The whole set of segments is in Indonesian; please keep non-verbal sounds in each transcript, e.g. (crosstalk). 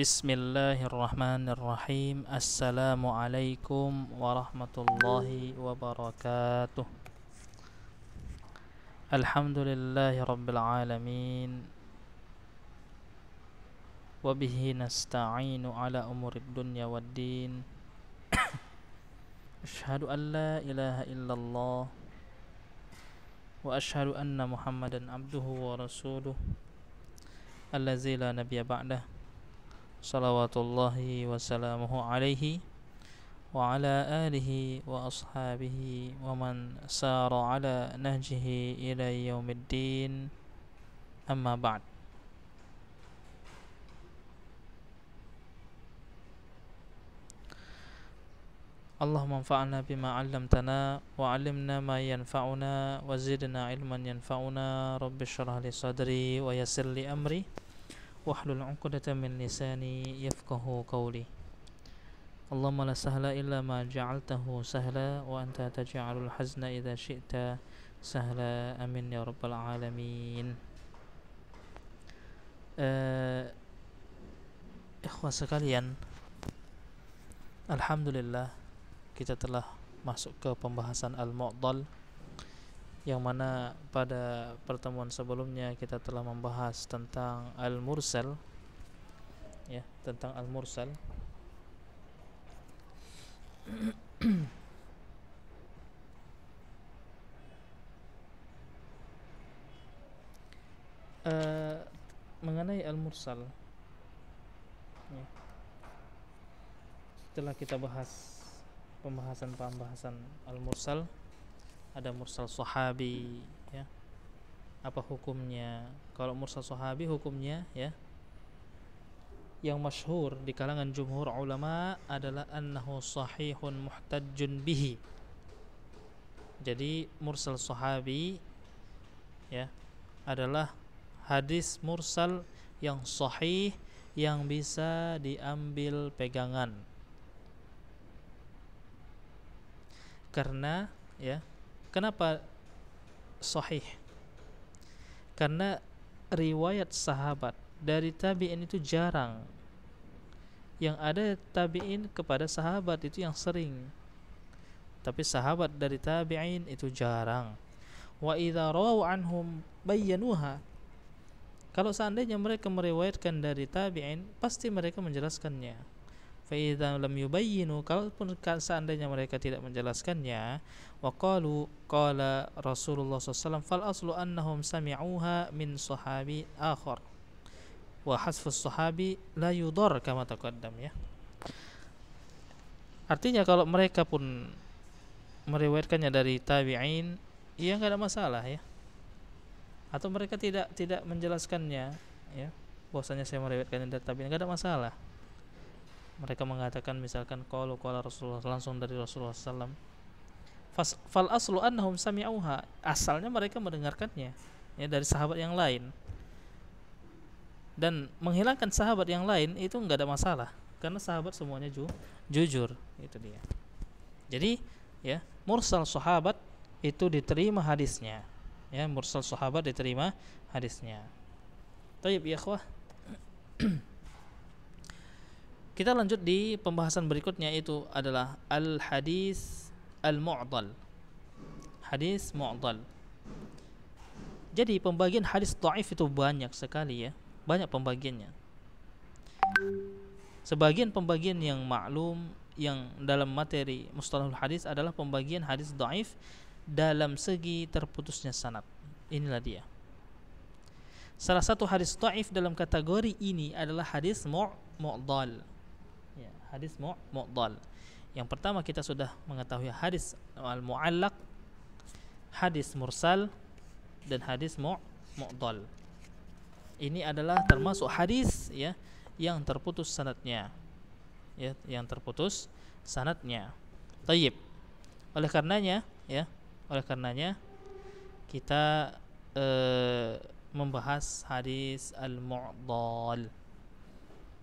بسم الله الرحمن الرحيم السلام عليكم ورحمة الله وبركاته الحمد لله رب العالمين وبه نستعين على أمور الدنيا والدين أشهد أن لا إله إلا الله وأشهد أن محمدا عبده ورسوله الذي لا نبي بعده صلوات الله وسلامه عليه وعلى آله وأصحابه ومن سار على نهجه إلى يوم الدين أما بعد اللهم انفعنا بما علمتنا وعلمنا ما ينفعنا وزدنا علما ينفعنا رب اشرح لي صدري ويسر لي أمري واحلل عقدة من لساني يفقه قولي اللهم لا سهل إلا ما جعلته سهلا وأنت تجعل الحزن إذا شئت سهلا أمين يا رب العالمين uh, إخوة sekalian Alhamdulillah Kita telah masuk ke pembahasan Al-Mu'dal yang mana pada pertemuan sebelumnya kita telah membahas tentang al-mursal ya tentang al-mursal uh, (clears throat) mengenai al-mursal ya. setelah kita bahas pembahasan-pembahasan al-mursal ada mursal sahabi ya apa hukumnya kalau mursal sahabi hukumnya ya yang masyhur di kalangan jumhur ulama adalah annahu sahihun muhtajjun bihi jadi mursal sahabi ya adalah hadis mursal yang sahih yang bisa diambil pegangan karena ya Kenapa sahih? Karena riwayat sahabat dari tabi'in itu jarang. Yang ada tabi'in kepada sahabat itu yang sering. Tapi sahabat dari tabi'in itu jarang. Wa idza rawu anhum bayyanuha. Kalau seandainya mereka meriwayatkan dari tabi'in, pasti mereka menjelaskannya faidha lam yubayyinu kalaupun seandainya mereka tidak menjelaskannya wa qalu qala Rasulullah SAW fal aslu annahum sami'uha min sahabi akhar wa hasfu sahabi la yudar kama taqaddam ya artinya kalau mereka pun meriwayatkannya dari tabi'in ya enggak ada masalah ya atau mereka tidak tidak menjelaskannya ya bahwasanya saya meriwayatkannya dari tabi'in enggak ada masalah mereka mengatakan misalkan kalau qala Rasulullah langsung dari Rasulullah SAW fal aslu sami sami'uha asalnya mereka mendengarkannya ya dari sahabat yang lain dan menghilangkan sahabat yang lain itu nggak ada masalah karena sahabat semuanya ju jujur itu dia jadi ya mursal sahabat itu diterima hadisnya ya mursal sahabat diterima hadisnya Taib ya kita lanjut di pembahasan berikutnya itu adalah al-hadis al mu'tal Hadis mu'tal Jadi pembagian hadis ta'if itu banyak sekali ya. Banyak pembagiannya. Sebagian pembagian yang maklum yang dalam materi mustalahul hadis adalah pembagian hadis da'if dalam segi terputusnya sanat Inilah dia. Salah satu hadis da'if dalam kategori ini adalah hadis mu'dal. Mu hadis mu'dal. Yang pertama kita sudah mengetahui hadis al Mu'allak, hadis mursal dan hadis mu'dal. Ini adalah termasuk hadis ya yang terputus sanatnya. Ya, yang terputus sanatnya. Tayyib. Oleh karenanya ya, oleh karenanya kita e, membahas hadis al-mu'dal.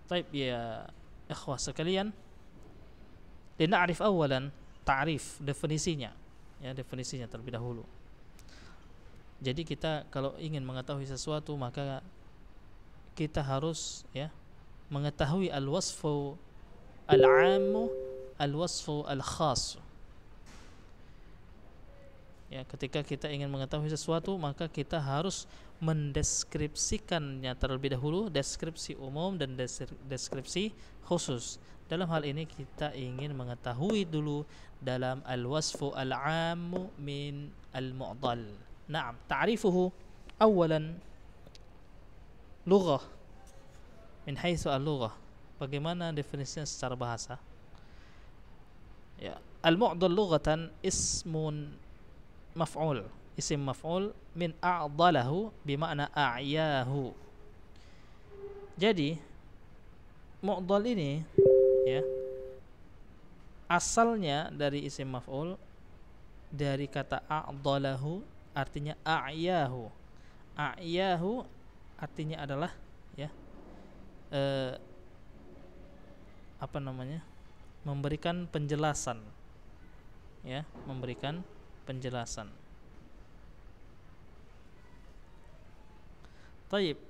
Taib ya ikhwah sekalian lina'rif awalan ta'rif definisinya ya definisinya terlebih dahulu jadi kita kalau ingin mengetahui sesuatu maka kita harus ya mengetahui al-wasfu al-'ammu al-wasfu al khasu Ya, ketika kita ingin mengetahui sesuatu, maka kita harus mendeskripsikannya terlebih dahulu, deskripsi umum dan deskripsi khusus. Dalam hal ini kita ingin mengetahui dulu dalam al-wasfu al-'ammu min al-mu'dal. Naam, ta'rifuhu awalan lughah min haitsu al-lughah. Bagaimana definisinya secara bahasa? Ya, al-mu'dal lughatan ismun maf'ul isim maf'ul min a'dalahu bima'na a'yahu jadi mu'dal ini ya asalnya dari isim maf'ul dari kata a'dalahu artinya a'yahu a'yahu artinya adalah ya eh, apa namanya memberikan penjelasan ya memberikan penjelasan. Taib.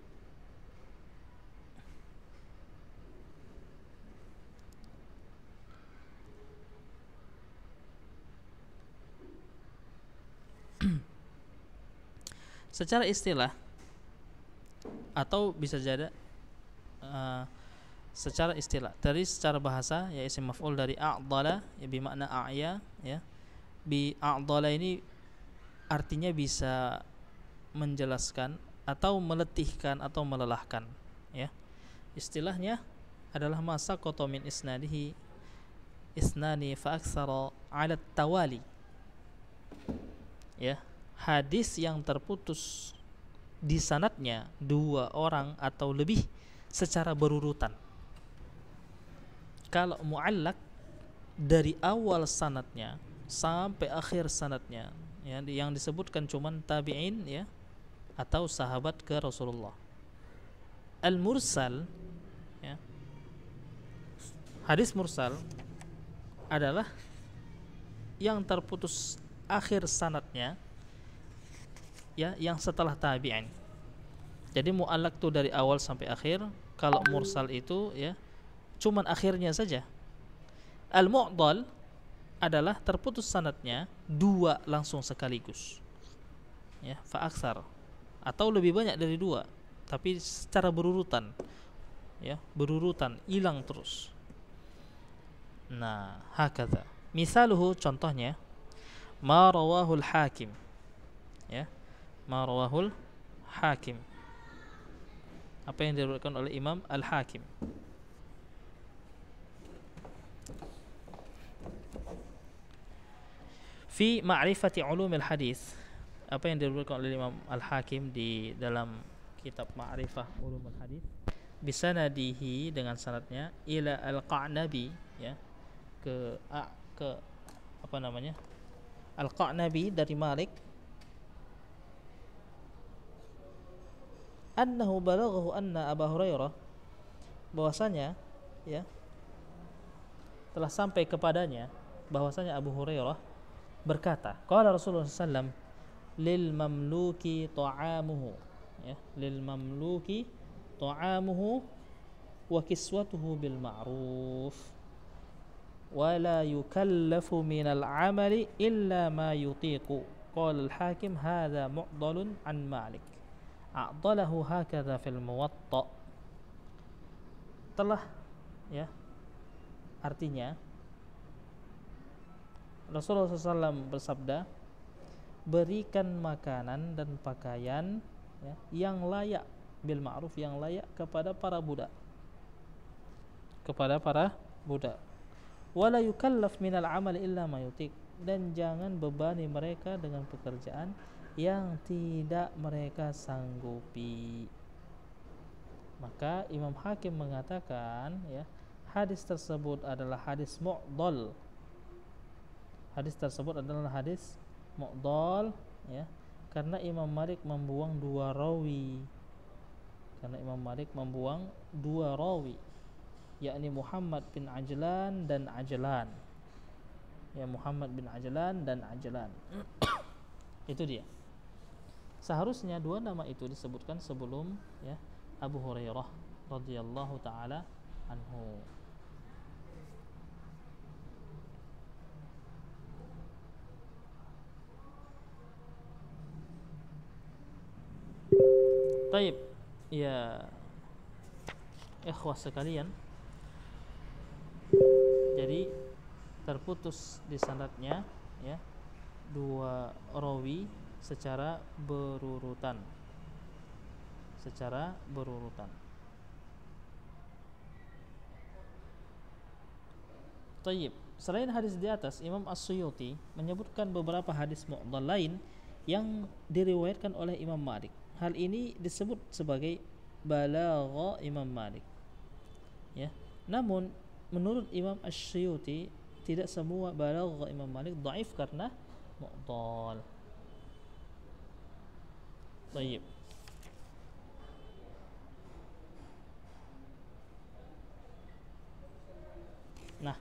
Secara istilah atau bisa jadi uh, secara istilah dari secara bahasa ya isim maf'ul dari a'dala ya bermakna a'ya ya bi a'dala ini artinya bisa menjelaskan atau meletihkan atau melelahkan ya istilahnya adalah masa kotomin isnadihi isnani fa'aksara ala tawali ya hadis yang terputus di sanatnya dua orang atau lebih secara berurutan kalau muallak dari awal sanatnya sampai akhir sanatnya ya yang disebutkan cuman tabi'in ya atau sahabat ke Rasulullah al-mursal ya hadis mursal adalah yang terputus akhir sanatnya ya yang setelah tabi'in jadi mu'alak tuh dari awal sampai akhir kalau mursal itu ya cuman akhirnya saja al-mu'dal adalah terputus sanatnya dua langsung sekaligus ya faaksar atau lebih banyak dari dua tapi secara berurutan ya berurutan hilang terus nah hakata misaluhu contohnya marawahul hakim ya marawahul hakim apa yang diriwayatkan oleh Imam Al Hakim fi ma'rifati ulumil hadis apa yang diriwayatkan oleh Imam Al-Hakim di dalam kitab Ma'rifah Ulumul Hadis bisa nadihi dengan sanatnya ila al-Qa'nabi ya ke a, ke apa namanya al-Qa'nabi dari Malik annahu balaghahu anna Abu Hurairah bahwasanya ya telah sampai kepadanya bahwasanya Abu Hurairah berkata, qala Rasulullah SAW lil mamluki ta'amuhu ya, lil mamluki ta'amuhu wa kiswatuhu bil ma'ruf wa la yukallafu amali illa ma yutiqu qala al hakim hadha mu'dalun an malik a'dalahu hakadha fil muwatta telah ya artinya Rasulullah SAW bersabda, berikan makanan dan pakaian ya, yang layak bil ma'ruf yang layak kepada para budak kepada para budak wala yukallaf minal amal illa yutik dan jangan bebani mereka dengan pekerjaan yang tidak mereka sanggupi maka Imam Hakim mengatakan ya hadis tersebut adalah hadis mu'dal hadis tersebut adalah hadis mu'dal ya karena Imam Malik membuang dua rawi karena Imam Malik membuang dua rawi yakni Muhammad bin Ajlan dan Ajlan ya Muhammad bin Ajlan dan Ajlan (coughs) itu dia seharusnya dua nama itu disebutkan sebelum ya Abu Hurairah radhiyallahu taala anhu Taib. Ya. Ikhwah sekalian. Jadi terputus di sanatnya ya dua rawi secara berurutan secara berurutan Tayyib Selain hadis di atas, Imam As-Suyuti menyebutkan beberapa hadis mu'dal lain yang diriwayatkan oleh Imam Malik hal ini disebut sebagai balagha Imam Malik ya namun menurut Imam Ash-Syuyuti tidak semua balagha Imam Malik dhaif karena mu'tal. Baik. Nah,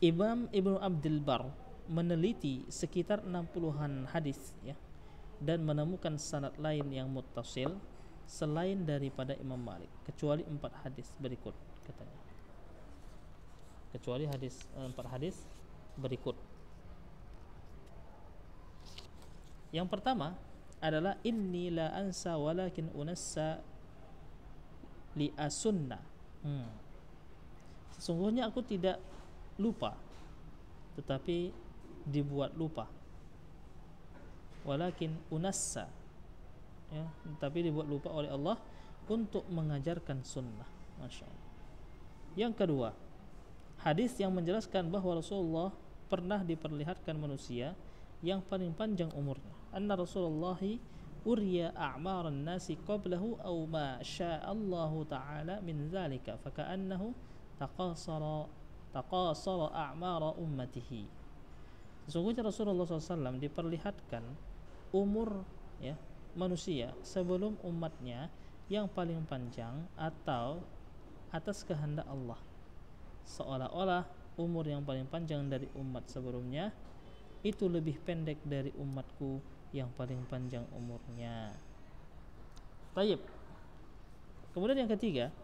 Imam Ibnu Abdul Bar meneliti sekitar 60-an hadis ya dan menemukan sanad lain yang mutasil selain daripada Imam Malik kecuali empat hadis berikut katanya kecuali hadis eh, empat hadis berikut yang pertama adalah inni la ansa walakin unassa li asunna hmm. sesungguhnya aku tidak lupa tetapi dibuat lupa walakin unassa ya tapi dibuat lupa oleh Allah untuk mengajarkan sunnah Masya Allah yang kedua hadis yang menjelaskan bahwa Rasulullah pernah diperlihatkan manusia yang paling panjang umurnya anna Rasulullah uriya a'maran nasi qablahu aw ma Allah ta'ala min zalika faka'annahu taqasara taqasara a'mara ummatihi Sesungguhnya Rasulullah SAW diperlihatkan umur ya manusia sebelum umatnya yang paling panjang atau atas kehendak Allah seolah-olah umur yang paling panjang dari umat sebelumnya itu lebih pendek dari umatku yang paling panjang umurnya Tayyip kemudian yang ketiga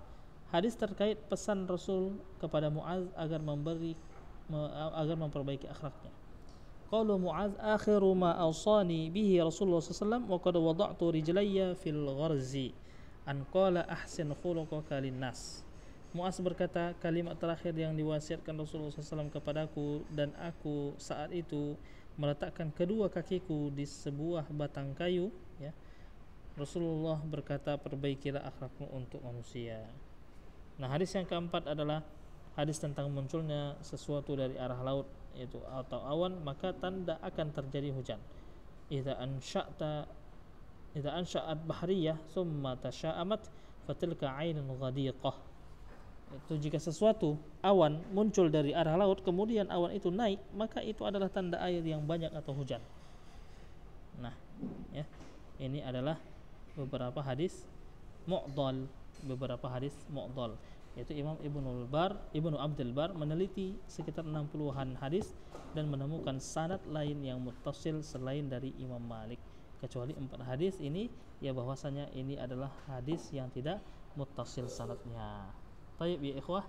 hadis terkait pesan Rasul kepada Muaz agar memberi agar memperbaiki akhlaknya Qalu Mu'adz akhiru ma awsani bihi Rasulullah SAW wa qad wada'tu rijlayya fil gharzi an qala ahsin khuluqaka nas. Mu'az berkata, kalimat terakhir yang diwasiatkan Rasulullah SAW kepadaku dan aku saat itu meletakkan kedua kakiku di sebuah batang kayu. Ya. Rasulullah berkata, perbaikilah akhlakmu untuk manusia. Nah hadis yang keempat adalah hadis tentang munculnya sesuatu dari arah laut yaitu atau awan maka tanda akan terjadi hujan idza ansha'ta idza ansha'at bahriyah summa tasha'amat fatilka 'ainun ghadiqah itu jika sesuatu awan muncul dari arah laut kemudian awan itu naik maka itu adalah tanda air yang banyak atau hujan nah ya ini adalah beberapa hadis mu'dal beberapa hadis mu'dal yaitu Imam Ibnu Bar Ibnu Abdul Bar meneliti sekitar 60-an hadis dan menemukan sanad lain yang muttasil selain dari Imam Malik kecuali empat hadis ini ya bahwasanya ini adalah hadis yang tidak muttasil sanadnya. Baik ya ikhwah.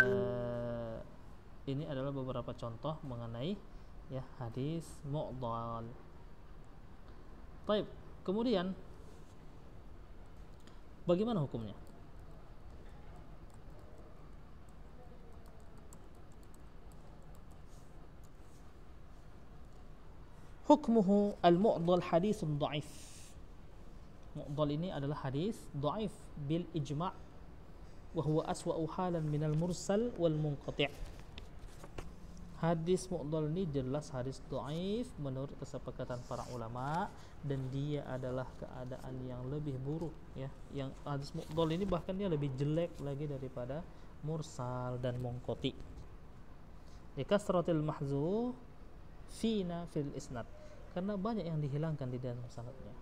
Eh, ini adalah beberapa contoh mengenai ya hadis mu'dhal. Baik, Kemudian bagaimana hukumnya? hukmuhu al-mu'dal hadis dhaif. Mu'dal ini adalah hadis dhaif bil ijma' wa huwa aswa'u halan minal mursal wal munqati'. Hadis mu'dal ini jelas hadis dhaif menurut kesepakatan para ulama dan dia adalah keadaan yang lebih buruk ya. Yang hadis mu'dal ini bahkan dia lebih jelek lagi daripada mursal dan munqati'. kasratil mahzu fina fil isnad karena banyak yang dihilangkan di dalam salatnya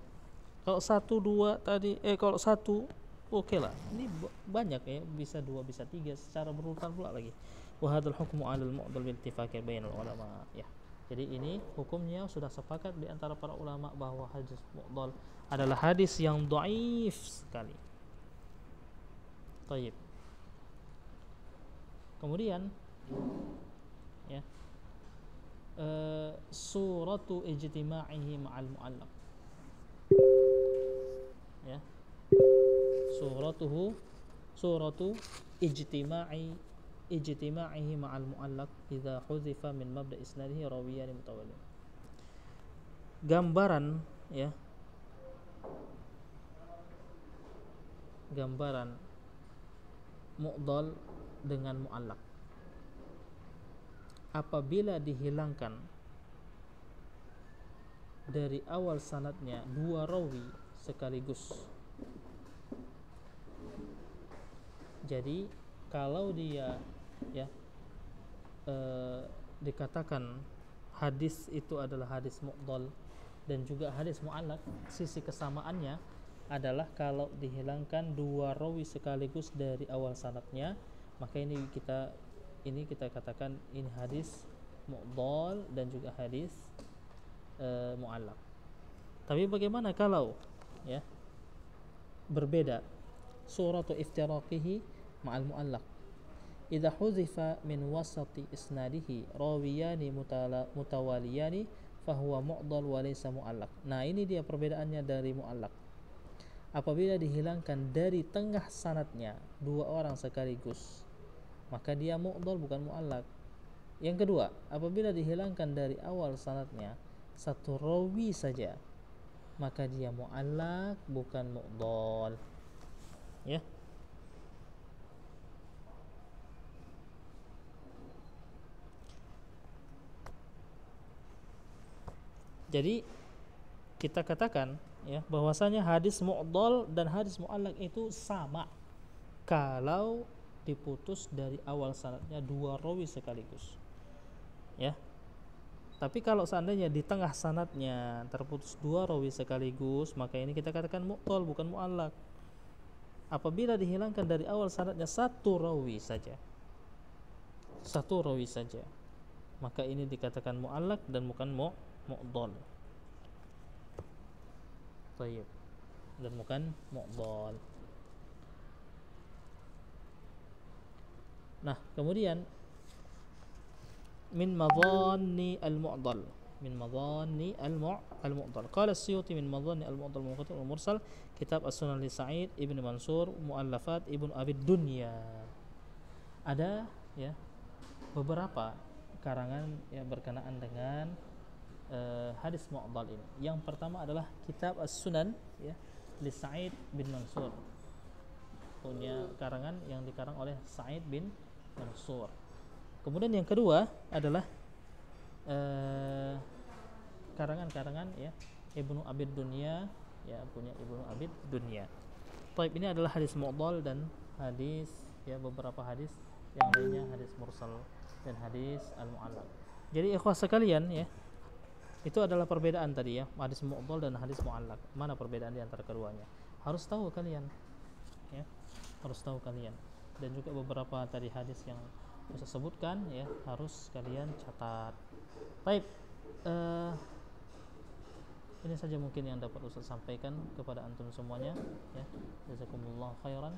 kalau satu dua tadi eh kalau satu oke okay lah ini banyak ya bisa dua bisa tiga secara berurutan pula lagi wahadul hukmu alal mu'dal bintifakir bayinul ulama ya jadi ini hukumnya sudah sepakat di antara para ulama bahwa hadis mu'dal adalah hadis yang doif sekali Taib. Kemudian ya Eh, suratu ijtima'ihi ma'al mu'allaq ya suratuhu suratu ijtima'i ijtima'ihi ma'al mu'allaq idza huzifa min mabda isnadihi rawiyan mutawalli gambaran ya gambaran mu'dal dengan mu'allaq apabila dihilangkan dari awal sanatnya dua rawi sekaligus jadi kalau dia ya e, dikatakan hadis itu adalah hadis mu'dal dan juga hadis mu'alak sisi kesamaannya adalah kalau dihilangkan dua rawi sekaligus dari awal sanatnya maka ini kita ini kita katakan ini hadis mu'dal dan juga hadis e, mu'allaq tapi bagaimana kalau ya berbeda suratu iftiraqihi ma'al mu'allaq idha huzifa min wasati isnadihi rawiyani mutawaliyani fahuwa mu'dal wa laysa mu'allaq nah ini dia perbedaannya dari mu'allaq apabila dihilangkan dari tengah sanatnya dua orang sekaligus maka dia mu'dol bukan mu'allak yang kedua apabila dihilangkan dari awal sanatnya satu rawi saja maka dia mu'allak bukan mu'dol ya Jadi kita katakan ya bahwasanya hadis mu'dol dan hadis mu'allak itu sama kalau diputus dari awal sanatnya dua rawi sekaligus ya tapi kalau seandainya di tengah sanatnya terputus dua rawi sekaligus maka ini kita katakan mu'tol bukan mu'allak apabila dihilangkan dari awal sanatnya satu rawi saja satu rawi saja maka ini dikatakan mu'allak dan bukan mu'dol dan bukan mu'dol Nah, kemudian min madhanni al-mu'dal min madhanni al-mu'dal qala as-suyuti min madhanni al-mu'dal munqati al-mursal kitab as-sunan li sa'id ibn mansur muallafat ibn abi dunya ada ya beberapa karangan yang berkenaan dengan uh, hadis mu'dal ini yang pertama adalah kitab as-sunan ya li sa'id bin mansur punya karangan yang dikarang oleh sa'id bin mansur kemudian yang kedua adalah eh, karangan-karangan eh, ya Ibnu Abid Dunia ya punya Ibnu Abid Dunia Taib ini adalah hadis mu'dal dan hadis ya beberapa hadis yang lainnya hadis mursal dan hadis al-mu'allaq jadi ikhwah sekalian ya itu adalah perbedaan tadi ya hadis mu'dal dan hadis mu'allaq mana perbedaan di antara keduanya harus tahu kalian ya harus tahu kalian dan juga beberapa tadi hadis yang saya sebutkan ya harus kalian catat. Baik, uh, ini saja mungkin yang dapat Ustaz sampaikan kepada antum semuanya ya. Jazakumullah khairan.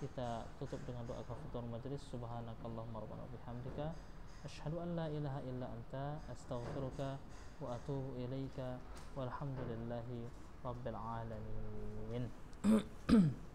Kita tutup dengan doa kafatul majlis subhanakallahumma rabbana bihamdika asyhadu an la ilaha illa anta astaghfiruka wa atubu ilaika walhamdulillahi rabbil alamin. (clears throat)